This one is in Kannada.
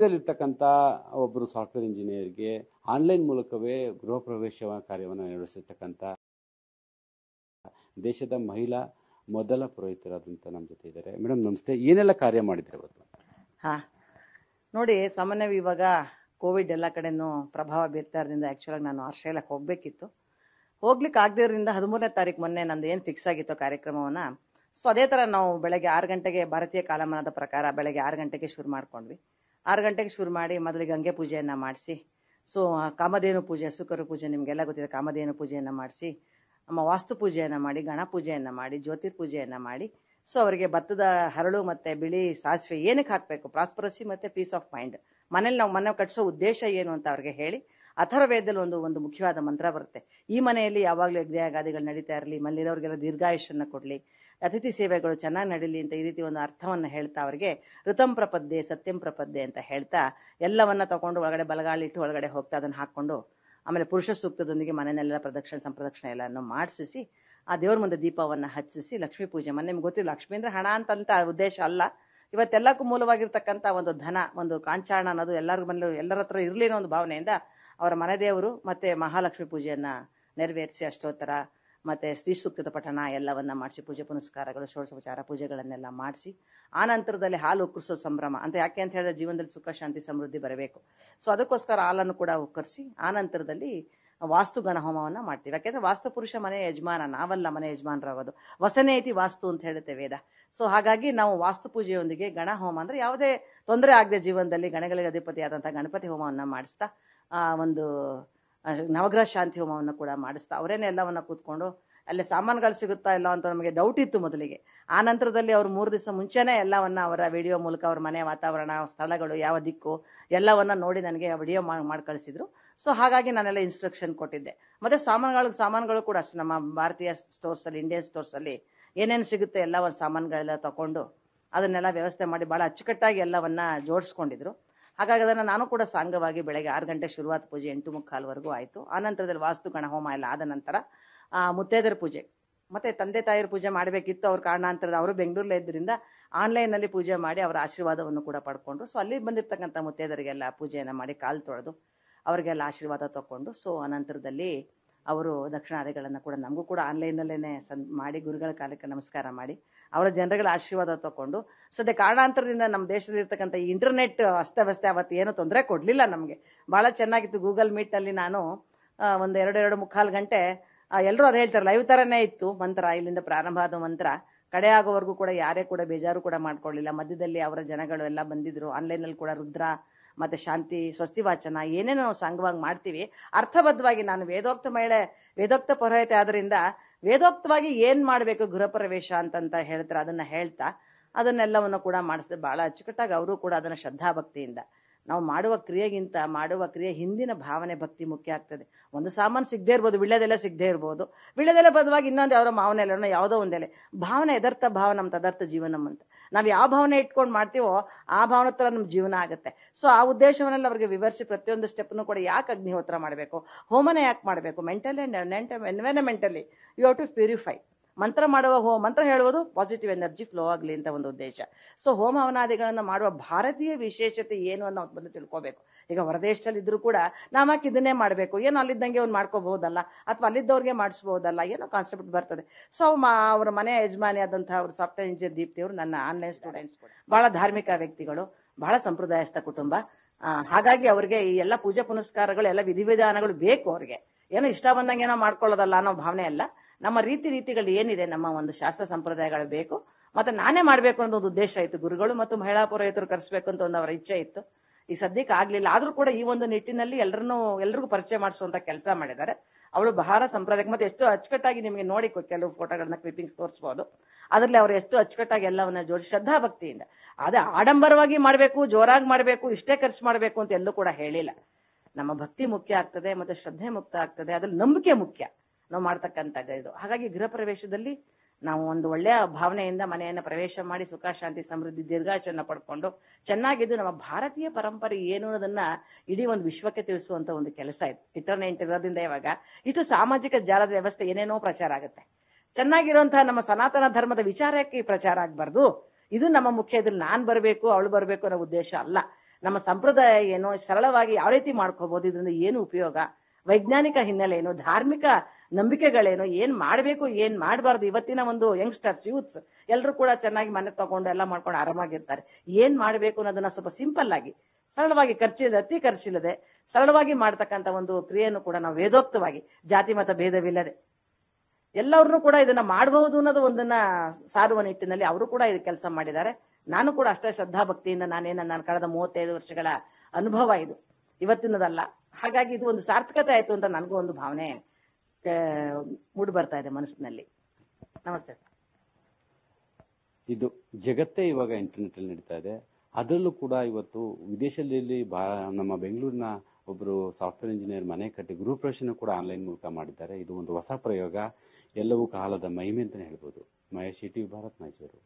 ಇದರಲ್ಲಿರ್ತಕ್ಕಂಥ ಒಬ್ಬರು ಸಾಫ್ಟ್ವೇರ್ ಇಂಜಿನಿಯರ್ಗೆ ಆನ್ಲೈನ್ ಮೂಲಕವೇ ಗೃಹ ಪ್ರವೇಶ ಕಾರ್ಯವನ್ನು ನಿರ್ವಹಿಸಿರ್ತಕ್ಕಂಥ ದೇಶದ ಮಹಿಳಾ ಮೊದಲ ಪುರೋಹಿತರಾದಂಥ ನಮ್ಮ ಜೊತೆ ಇದ್ದಾರೆ ಮೇಡಮ್ ನಮಸ್ತೆ ಏನೆಲ್ಲ ಕಾರ್ಯ ಮಾಡಿದ್ರೆ ಇವತ್ತು ಹಾ ನೋಡಿ ಸಾಮಾನ್ಯವಾಗಿ ಇವಾಗ ಕೋವಿಡ್ ಎಲ್ಲ ಕಡೆನೂ ಪ್ರಭಾವ ಬೀರ್ತಾ ಇರೋದ್ರಿಂದ ಆ್ಯಕ್ಚುಲಾಗಿ ನಾನು ಆಶ್ರಯಕ್ಕೆ ಹೋಗಬೇಕಿತ್ತು ಹೋಗ್ಲಿಕ್ಕೆ ಆಗದಿರೋದ್ರಿಂದ ಹದಿಮೂರನೇ ತಾರೀಕು ಮೊನ್ನೆ ನಂದು ಏನು ಫಿಕ್ಸ್ ಆಗಿತ್ತು ಕಾರ್ಯಕ್ರಮವನ್ನು ಸೊ ಅದೇ ಥರ ನಾವು ಬೆಳಗ್ಗೆ ಆರು ಗಂಟೆಗೆ ಭಾರತೀಯ ಕಾಲಮಾನದ ಪ್ರಕಾರ ಬೆಳಗ್ಗೆ ಆರು ಗಂಟೆಗೆ ಶುರು ಮಾಡ್ಕೊಂಡ್ವಿ ಆರು ಗಂಟೆಗೆ ಶುರು ಮಾಡಿ ಮೊದಲಿಗೆ ಗಂಗೆ ಪೂಜೆಯನ್ನು ಮಾಡಿಸಿ ಸೊ ಕಾಮಧೇನು ಪೂಜೆ ಸುಕರ ಪೂಜೆ ನಿಮಗೆಲ್ಲ ಗೊತ್ತಿದೆ ಕಾಮಧೇನು ಪೂಜೆಯನ್ನು ಮಾಡಿಸಿ ನಮ್ಮ ವಾಸ್ತು ಪೂಜೆಯನ್ನು ಮಾಡಿ ಗಣ ಪೂಜೆಯನ್ನು ಮಾಡಿ ಜ್ಯೋತಿರ್ ಪೂಜೆಯನ್ನು ಮಾಡಿ ಸೊ ಅವರಿಗೆ ಭತ್ತದ ಹರಳು ಮತ್ತು ಬಿಳಿ ಸಾಸಿವೆ ಏನಕ್ಕೆ ಹಾಕಬೇಕು ಪ್ರಾಸ್ಪರಸಿ ಮತ್ತು ಪೀಸ್ ಆಫ್ ಮೈಂಡ್ ಮನೇಲಿ ನಾವು ಮನೆ ಕಟ್ಟಿಸೋ ಉದ್ದೇಶ ಏನು ಅಂತ ಅವ್ರಿಗೆ ಹೇಳಿ ವೇದದಲ್ಲಿ ಒಂದು ಒಂದು ಮುಖ್ಯವಾದ ಮಂತ್ರ ಬರುತ್ತೆ ಈ ಮನೆಯಲ್ಲಿ ಯಾವಾಗಲೂ ಯಜ್ಞಾಗಾದಿಗಳು ನಡೀತಾ ಇರಲಿ ಮಲ್ಲಿರೋರಿಗೆಲ್ಲ ದೀರ್ಘಾಯುಷನ್ನು ಕೊಡಲಿ ಅತಿಥಿ ಸೇವೆಗಳು ಚೆನ್ನಾಗಿ ನಡೀಲಿ ಅಂತ ಈ ರೀತಿ ಒಂದು ಅರ್ಥವನ್ನು ಹೇಳ್ತಾ ಅವರಿಗೆ ಋತಂ ಪ್ರಪದ್ದೆ ಸತ್ಯಂ ಪ್ರಪದ್ದೆ ಅಂತ ಹೇಳ್ತಾ ಎಲ್ಲವನ್ನ ತಗೊಂಡು ಒಳಗಡೆ ಬಲಗಾಲಿ ಇಟ್ಟು ಒಳಗಡೆ ಹೋಗ್ತಾ ಅದನ್ನು ಹಾಕೊಂಡು ಆಮೇಲೆ ಪುರುಷ ಸೂಕ್ತದೊಂದಿಗೆ ಮನೆಯಲ್ಲೆಲ್ಲ ಪ್ರದಕ್ಷಿಣೆ ಸಂಪ್ರದಕ್ಷಿಣೆ ಎಲ್ಲನೂ ಮಾಡಿಸಿ ಆ ದೇವ್ರ ಮುಂದೆ ದೀಪವನ್ನು ಹಚ್ಚಿಸಿ ಲಕ್ಷ್ಮೀ ಪೂಜೆ ಮನೆ ನಿಮ್ಗೆ ಗೊತ್ತಿಲ್ಲ ಲಕ್ಷ್ಮೀ ಅಂದ್ರೆ ಹಣ ಅಂತ ಉದ್ದೇಶ ಅಲ್ಲ ಇವತ್ತೆಲ್ಲಕ್ಕೂ ಮೂಲವಾಗಿರ್ತಕ್ಕಂಥ ಒಂದು ಧನ ಒಂದು ಕಾಂಚಾಣ ಅನ್ನೋದು ಎಲ್ಲರ ಮನೆಯಲ್ಲೂ ಎಲ್ಲರ ಹತ್ರ ಇರಲಿ ಅನ್ನೋ ಒಂದು ಭಾವನೆಯಿಂದ ಅವರ ಮನೆ ದೇವರು ಮತ್ತೆ ಮಹಾಲಕ್ಷ್ಮಿ ಪೂಜೆಯನ್ನ ನೆರವೇರಿಸಿ ಅಷ್ಟೋತ್ತರ ಮತ್ತು ಶ್ರೀ ಸೂಕ್ತದ ಪಠಣ ಎಲ್ಲವನ್ನು ಮಾಡಿಸಿ ಪೂಜೆ ಪುನಸ್ಕಾರಗಳು ಷೋಡಶೋಪಚಾರ ಪೂಜೆಗಳನ್ನೆಲ್ಲ ಮಾಡಿಸಿ ಆ ನಂತರದಲ್ಲಿ ಹಾಲು ಉಕ್ಕರಿಸೋ ಸಂಭ್ರಮ ಅಂತ ಯಾಕೆ ಅಂತ ಹೇಳಿದ್ರೆ ಜೀವನದಲ್ಲಿ ಸುಖ ಶಾಂತಿ ಸಮೃದ್ಧಿ ಬರಬೇಕು ಸೊ ಅದಕ್ಕೋಸ್ಕರ ಹಾಲನ್ನು ಕೂಡ ಉಕ್ಕರಿಸಿ ಆ ನಂತರದಲ್ಲಿ ವಾಸ್ತು ಗಣಹೋಮವನ್ನು ಮಾಡ್ತೀವಿ ಯಾಕೆಂದ್ರೆ ವಾಸ್ತು ಪುರುಷ ಮನೆ ಯಜಮಾನ ನಾವಲ್ಲ ಮನೆ ಯಜಮಾನರಾಗೋದು ವಸನೇತಿ ವಾಸ್ತು ಅಂತ ಹೇಳುತ್ತೆ ವೇದ ಸೊ ಹಾಗಾಗಿ ನಾವು ವಾಸ್ತು ಪೂಜೆಯೊಂದಿಗೆ ಗಣ ಹೋಮ ಅಂದ್ರೆ ಯಾವುದೇ ತೊಂದರೆ ಆಗದೆ ಜೀವನದಲ್ಲಿ ಗಣಗಳಿಗೆ ಅಧಿಪತಿ ಆದಂತಹ ಗಣಪತಿ ಹೋಮವನ್ನು ಮಾಡಿಸ್ತಾ ಆ ಒಂದು ನವಗ್ರಹ ಶಾಂತಿ ಹೋಮವನ್ನು ಕೂಡ ಮಾಡಿಸ್ತಾ ಅವರೇನೆ ಎಲ್ಲವನ್ನ ಕೂತ್ಕೊಂಡು ಅಲ್ಲಿ ಸಾಮಾನುಗಳು ಸಿಗುತ್ತಾ ಇಲ್ಲ ಅಂತ ನಮಗೆ ಡೌಟ್ ಇತ್ತು ಮೊದಲಿಗೆ ಆ ನಂತರದಲ್ಲಿ ಅವರು ಮೂರು ದಿವಸ ಮುಂಚೆನೇ ಎಲ್ಲವನ್ನ ಅವರ ವಿಡಿಯೋ ಮೂಲಕ ಅವ್ರ ಮನೆ ವಾತಾವರಣ ಸ್ಥಳಗಳು ಯಾವ ದಿಕ್ಕು ಎಲ್ಲವನ್ನ ನೋಡಿ ನನಗೆ ವಿಡಿಯೋ ಮಾಡಿ ಕಳಿಸಿದ್ರು ಸೊ ಹಾಗಾಗಿ ನಾನೆಲ್ಲ ಇನ್ಸ್ಟ್ರಕ್ಷನ್ ಕೊಟ್ಟಿದ್ದೆ ಮತ್ತೆ ಸಾಮಾನುಗಳು ಸಾಮಾನುಗಳು ಕೂಡ ಅಷ್ಟೇ ನಮ್ಮ ಭಾರತೀಯ ಸ್ಟೋರ್ಸ್ ಅಲ್ಲಿ ಇಂಡಿಯನ್ ಸ್ಟೋರ್ಸ್ ಅಲ್ಲಿ ಏನೇನು ಸಿಗುತ್ತೆ ಎಲ್ಲ ಒಂದು ಸಾಮಾನುಗಳೆಲ್ಲ ತಗೊಂಡು ಅದನ್ನೆಲ್ಲ ವ್ಯವಸ್ಥೆ ಮಾಡಿ ಭಾಳ ಅಚ್ಚುಕಟ್ಟಾಗಿ ಎಲ್ಲವನ್ನ ಜೋಡಿಸ್ಕೊಂಡಿದ್ರು ಹಾಗಾಗಿ ಅದನ್ನು ನಾನು ಕೂಡ ಸಾಂಗವಾಗಿ ಬೆಳಗ್ಗೆ ಆರು ಗಂಟೆ ಶುರುವಾದ ಪೂಜೆ ಎಂಟು ಮುಕ್ಕಾಲ್ವರೆಗೂ ಆಯಿತು ನಂತರದಲ್ಲಿ ವಾಸ್ತು ಗಣ ಹೋಮ ಎಲ್ಲ ಆದ ನಂತರ ಮುತ್ತೈದರ ಪೂಜೆ ಮತ್ತು ತಂದೆ ತಾಯಿಯರ ಪೂಜೆ ಮಾಡಬೇಕಿತ್ತು ಅವ್ರ ಕಾರಣಾಂತರದ ಅವರು ಬೆಂಗಳೂರಲ್ಲೇ ಇದ್ದರಿಂದ ಆನ್ಲೈನಲ್ಲಿ ಪೂಜೆ ಮಾಡಿ ಅವರ ಆಶೀರ್ವಾದವನ್ನು ಕೂಡ ಪಡ್ಕೊಂಡ್ರು ಸೊ ಅಲ್ಲಿ ಬಂದಿರತಕ್ಕಂಥ ಮುತ್ತೈದರಿಗೆಲ್ಲ ಪೂಜೆಯನ್ನು ಮಾಡಿ ಕಾಲು ತೊಳೆದು ಅವರಿಗೆಲ್ಲ ಆಶೀರ್ವಾದ ತಗೊಂಡು ಸೊ ನಂತರದಲ್ಲಿ ಅವರು ದಕ್ಷಿಣಾದಿಗಳನ್ನು ಕೂಡ ನಮಗೂ ಕೂಡ ಆನ್ಲೈನಲ್ಲೇ ಸನ್ ಮಾಡಿ ಗುರುಗಳ ಕಾಲಕ್ಕೆ ನಮಸ್ಕಾರ ಮಾಡಿ ಅವರ ಜನರುಗಳ ಆಶೀರ್ವಾದ ತಗೊಂಡು ಸದ್ಯ ಕಾರಣಾಂತರದಿಂದ ನಮ್ಮ ದೇಶದಲ್ಲಿರ್ತಕ್ಕಂಥ ಈ ಇಂಟರ್ನೆಟ್ ಅಸ್ತವ್ಯಸ್ತ ಅವತ್ತು ಏನೂ ತೊಂದರೆ ಕೊಡಲಿಲ್ಲ ನಮಗೆ ಭಾಳ ಚೆನ್ನಾಗಿತ್ತು ಗೂಗಲ್ ಮೀಟಲ್ಲಿ ನಾನು ಒಂದು ಎರಡು ಮುಕ್ಕಾಲು ಗಂಟೆ ಎಲ್ಲರೂ ಅದು ಹೇಳ್ತಾರೆ ಲೈವ್ ಥರನೇ ಇತ್ತು ಮಂತ್ರ ಇಲ್ಲಿಂದ ಪ್ರಾರಂಭ ಆದ ಮಂತ್ರ ಕಡೆ ಆಗೋವರೆಗೂ ಕೂಡ ಯಾರೇ ಕೂಡ ಬೇಜಾರು ಕೂಡ ಮಾಡ್ಕೊಳ್ಳಿಲ್ಲ ಮಧ್ಯದಲ್ಲಿ ಅವರ ಜನಗಳು ಎಲ್ಲ ಬಂದಿದ್ರು ಆನ್ಲೈನಲ್ಲಿ ಕೂಡ ರುದ್ರ ಮತ್ತೆ ಶಾಂತಿ ಸ್ವಸ್ತಿ ವಾಚನ ಏನೇನೋ ನಾವು ಸಂಘವಾಗಿ ಮಾಡ್ತೀವಿ ಅರ್ಥಬದ್ಧವಾಗಿ ನಾನು ವೇದೋಕ್ತ ಮಹಿಳೆ ವೇದೋಕ್ತ ಪುರೋಹಿತೆ ಆದ್ರಿಂದ ವೇದೋಕ್ತವಾಗಿ ಏನು ಮಾಡಬೇಕು ಗೃಹಪ್ರವೇಶ ಅಂತಂತ ಹೇಳ್ತಾರೆ ಅದನ್ನ ಹೇಳ್ತಾ ಅದನ್ನೆಲ್ಲವನ್ನು ಕೂಡ ಮಾಡಿಸಿದ್ರೆ ಬಹಳ ಅಚ್ಚುಕಟ್ಟಾಗಿ ಅವರು ಕೂಡ ಅದನ್ನ ಶ್ರದ್ಧಾ ಭಕ್ತಿಯಿಂದ ನಾವು ಮಾಡುವ ಕ್ರಿಯೆಗಿಂತ ಮಾಡುವ ಕ್ರಿಯೆ ಹಿಂದಿನ ಭಾವನೆ ಭಕ್ತಿ ಮುಖ್ಯ ಆಗ್ತದೆ ಒಂದು ಸಾಮಾನು ಸಿಗದೆ ಇರ್ಬೋದು ವಿಳ್ಳೆದೆಲೆ ಸಿಗದೇ ಇರ್ಬೋದು ವಿಳ್ಳೆದೆಲೆ ಬದವಾಗಿ ಇನ್ನೊಂದು ಅವರ ಮಾವನೆಲ್ಲ ಯಾವುದೋ ಒಂದೆಲೆ ಭಾವನೆ ಎದರ್ಥ ಭಾವನಂ ನಮ್ಮ ತದರ್ಥ ಜೀವನಂ ಅಂತ ನಾವು ಯಾವ ಭಾವನೆ ಇಟ್ಕೊಂಡು ಮಾಡ್ತೀವೋ ಆ ಭಾವನೆ ಥರ ನಮ್ಮ ಜೀವನ ಆಗುತ್ತೆ ಸೊ ಆ ಉದ್ದೇಶವನ್ನೆಲ್ಲ ಅವ್ರಿಗೆ ವಿವರಿಸಿ ಪ್ರತಿಯೊಂದು ಸ್ಟೆಪ್ನು ಕೂಡ ಯಾಕೆ ಅಗ್ನಿಹೋತ್ರ ಮಾಡಬೇಕು ಹೋಮನ ಯಾಕೆ ಮಾಡಬೇಕು mentally and mentally you have to purify ಮಂತ್ರ ಮಾಡುವ ಹೋ ಮಂತ್ರ ಹೇಳುವುದು ಪಾಸಿಟಿವ್ ಎನರ್ಜಿ ಫ್ಲೋ ಆಗಲಿ ಅಂತ ಒಂದು ಉದ್ದೇಶ ಸೊ ಹೋಮ ಹವನಾದಿಗಳನ್ನು ಮಾಡುವ ಭಾರತೀಯ ವಿಶೇಷತೆ ಏನು ಅನ್ನೋ ಮೊದಲು ತಿಳ್ಕೋಬೇಕು ಈಗ ಹೊರದೇಶದಲ್ಲಿ ಇದ್ರೂ ಕೂಡ ನಾವು ಇದನ್ನೇ ಮಾಡಬೇಕು ಏನೋ ಅಲ್ಲಿದ್ದಂಗೆ ಅವ್ನು ಮಾಡ್ಕೋಬಹುದಲ್ಲ ಅಥವಾ ಅಲ್ಲಿದ್ದವ್ರಿಗೆ ಮಾಡಿಸ್ಬೋದಲ್ಲ ಏನೋ ಕಾನ್ಸೆಪ್ಟ್ ಬರ್ತದೆ ಸೊ ಅವರ ಮನೆ ಯಜಮಾನಿ ಆದಂತಹ ಅವರು ಸಾಫ್ಟ್ವೇರ್ ಇಂಜಿನಿಯರ್ ದೀಪ್ತಿ ಅವರು ನನ್ನ ಆನ್ಲೈನ್ ಸ್ಟೂಡೆಂಟ್ಸ್ ಬಹಳ ಧಾರ್ಮಿಕ ವ್ಯಕ್ತಿಗಳು ಬಹಳ ಸಂಪ್ರದಾಯಸ್ಥ ಕುಟುಂಬ ಹಾಗಾಗಿ ಅವರಿಗೆ ಈ ಎಲ್ಲ ಪೂಜೆ ಪುನಸ್ಕಾರಗಳು ಎಲ್ಲ ವಿಧಿವಿಧಾನಗಳು ಬೇಕು ಅವ್ರಿಗೆ ಏನೋ ಇಷ್ಟ ಬಂದಂಗೆ ಏನೋ ಮಾಡ್ಕೊಳ್ಳೋದಲ್ಲ ಅನ್ನೋ ಭಾವನೆ ಅಲ್ಲ ನಮ್ಮ ರೀತಿ ರೀತಿಗಳು ಏನಿದೆ ನಮ್ಮ ಒಂದು ಶಾಸ್ತ್ರ ಸಂಪ್ರದಾಯಗಳು ಬೇಕು ಮತ್ತೆ ನಾನೇ ಮಾಡಬೇಕು ಅನ್ನೋ ಒಂದು ಉದ್ದೇಶ ಇತ್ತು ಗುರುಗಳು ಮತ್ತು ಮಹಿಳಾ ಪುರೋಹಿತರು ಕರೆಸ್ಬೇಕು ಅಂತ ಒಂದು ಅವರ ಇಚ್ಛೆ ಇತ್ತು ಈ ಸದ್ಯಕ್ಕೆ ಆಗ್ಲಿಲ್ಲ ಆದ್ರೂ ಕೂಡ ಈ ಒಂದು ನಿಟ್ಟಿನಲ್ಲಿ ಎಲ್ಲರನ್ನು ಎಲ್ರಿಗೂ ಪರಿಚಯ ಮಾಡಿಸುವಂತ ಕೆಲಸ ಮಾಡಿದ್ದಾರೆ ಅವಳು ಬಹಳ ಸಂಪ್ರದಾಯಕ್ಕೆ ಮತ್ತೆ ಎಷ್ಟು ಅಚ್ಚುಕಟ್ಟಾಗಿ ನಿಮಗೆ ನೋಡಿ ಕೆಲವು ಫೋಟೋಗಳನ್ನ ಕ್ಲಿಪ್ಪಿಂಗ್ಸ್ ತೋರಿಸಬಹುದು ಅದರಲ್ಲಿ ಅವರು ಎಷ್ಟು ಅಚ್ಚುಕಟ್ಟಾಗಿ ಎಲ್ಲವನ್ನ ಜೋಡಿ ಶ್ರದ್ಧಾ ಭಕ್ತಿಯಿಂದ ಅದೇ ಆಡಂಬರವಾಗಿ ಮಾಡಬೇಕು ಜೋರಾಗಿ ಮಾಡಬೇಕು ಇಷ್ಟೇ ಖರ್ಚು ಮಾಡಬೇಕು ಅಂತ ಎಲ್ಲೂ ಕೂಡ ಹೇಳಿಲ್ಲ ನಮ್ಮ ಭಕ್ತಿ ಮುಖ್ಯ ಆಗ್ತದೆ ಮತ್ತೆ ಶ್ರದ್ಧೆ ಮುಕ್ತ ಆಗ್ತದೆ ಅದ್ರಲ್ಲಿ ನಂಬಿಕೆ ಮುಖ್ಯ ನಾವು ಮಾಡ್ತಕ್ಕಂಥದ್ದು ಇದು ಹಾಗಾಗಿ ಗೃಹ ಪ್ರವೇಶದಲ್ಲಿ ನಾವು ಒಂದು ಒಳ್ಳೆಯ ಭಾವನೆಯಿಂದ ಮನೆಯನ್ನು ಪ್ರವೇಶ ಮಾಡಿ ಸುಖ ಶಾಂತಿ ಸಮೃದ್ಧಿ ದೀರ್ಘಾಚರಣೆ ಪಡ್ಕೊಂಡು ಚೆನ್ನಾಗಿದ್ದು ನಮ್ಮ ಭಾರತೀಯ ಪರಂಪರೆ ಏನು ಅನ್ನೋದನ್ನ ಇಡೀ ಒಂದು ವಿಶ್ವಕ್ಕೆ ತಿಳಿಸುವಂತ ಒಂದು ಕೆಲಸ ಇದು ಚಿತ್ರಣ ಇರೋದ್ರಿಂದ ಇವಾಗ ಇದು ಸಾಮಾಜಿಕ ಜಾಲದ ವ್ಯವಸ್ಥೆ ಏನೇನೋ ಪ್ರಚಾರ ಆಗುತ್ತೆ ಚೆನ್ನಾಗಿರುವಂತಹ ನಮ್ಮ ಸನಾತನ ಧರ್ಮದ ವಿಚಾರಕ್ಕೆ ಪ್ರಚಾರ ಆಗ್ಬಾರ್ದು ಇದು ನಮ್ಮ ಮುಖ್ಯ ಇದ್ರಲ್ಲಿ ನಾನ್ ಬರಬೇಕು ಅವಳು ಬರಬೇಕು ಅನ್ನೋ ಉದ್ದೇಶ ಅಲ್ಲ ನಮ್ಮ ಸಂಪ್ರದಾಯ ಏನು ಸರಳವಾಗಿ ಯಾವ ರೀತಿ ಮಾಡ್ಕೋಬಹುದು ಇದರಿಂದ ಏನು ಉಪಯೋಗ ವೈಜ್ಞಾನಿಕ ಹಿನ್ನೆಲೆಯೇನು ಧಾರ್ಮಿಕ ನಂಬಿಕೆಗಳೇನು ಏನ್ ಮಾಡಬೇಕು ಏನ್ ಮಾಡಬಾರ್ದು ಇವತ್ತಿನ ಒಂದು ಯಂಗ್ಸ್ಟರ್ಸ್ ಯೂತ್ಸ್ ಎಲ್ಲರೂ ಕೂಡ ಚೆನ್ನಾಗಿ ಮನೆ ತಗೊಂಡು ಎಲ್ಲ ಮಾಡ್ಕೊಂಡು ಆರಾಮಾಗಿರ್ತಾರೆ ಏನ್ ಮಾಡಬೇಕು ಅನ್ನೋದನ್ನ ಸ್ವಲ್ಪ ಸಿಂಪಲ್ ಆಗಿ ಸರಳವಾಗಿ ಖರ್ಚಿಲ್ಲದೆ ಅತಿ ಖರ್ಚಿಲ್ಲದೆ ಸರಳವಾಗಿ ಮಾಡ್ತಕ್ಕಂಥ ಒಂದು ಕ್ರಿಯೆಯನ್ನು ಕೂಡ ನಾವು ವೇದೋಕ್ತವಾಗಿ ಜಾತಿ ಮತ ಭೇದವಿಲ್ಲದೆ ಎಲ್ಲರನ್ನೂ ಕೂಡ ಇದನ್ನ ಮಾಡಬಹುದು ಅನ್ನೋದು ಒಂದನ್ನ ಸಾರುವ ನಿಟ್ಟಿನಲ್ಲಿ ಅವರು ಕೂಡ ಇದು ಕೆಲಸ ಮಾಡಿದ್ದಾರೆ ನಾನು ಕೂಡ ಅಷ್ಟೇ ಶ್ರದ್ಧಾ ಭಕ್ತಿಯಿಂದ ನಾನೇನ ನಾನು ಕಳೆದ ಮೂವತ್ತೈದು ವರ್ಷಗಳ ಅನುಭವ ಇದು ಇವತ್ತಿನದಲ್ಲ ಹಾಗಾಗಿ ಇದು ಒಂದು ಸಾರ್ಥಕತೆ ಆಯ್ತು ಅಂತ ನನಗೂ ಒಂದು ಭಾವನೆ ಮೂಡಿ ಬರ್ತಾ ಇದೆ ಮನಸ್ಸಿನಲ್ಲಿ ನಮಸ್ತೆ ಇದು ಜಗತ್ತೇ ಇವಾಗ ಇಂಟರ್ನೆಟ್ ಅಲ್ಲಿ ನಡೀತಾ ಇದೆ ಅದರಲ್ಲೂ ಕೂಡ ಇವತ್ತು ವಿದೇಶದಲ್ಲಿ ನಮ್ಮ ಬೆಂಗಳೂರಿನ ಒಬ್ಬರು ಸಾಫ್ಟ್ವೇರ್ ಇಂಜಿನಿಯರ್ ಮನೆ ಕಟ್ಟಿ ಗೃಹ ಪ್ರವೇಶನ ಕೂಡ ಆನ್ಲೈನ್ ಮೂಲಕ ಮಾಡಿದ್ದಾರೆ ಇದು ಒಂದು ಹೊಸ ಪ್ರಯೋಗ ಎಲ್ಲವೂ ಕಾಲದ ಮಹಿಮೆ ಅಂತಾನೆ ಹೇಳ್ಬೋದು ಮಹೇಶ್ ಇಟಿ ಭಾರತ್ ಮೈಸೂರು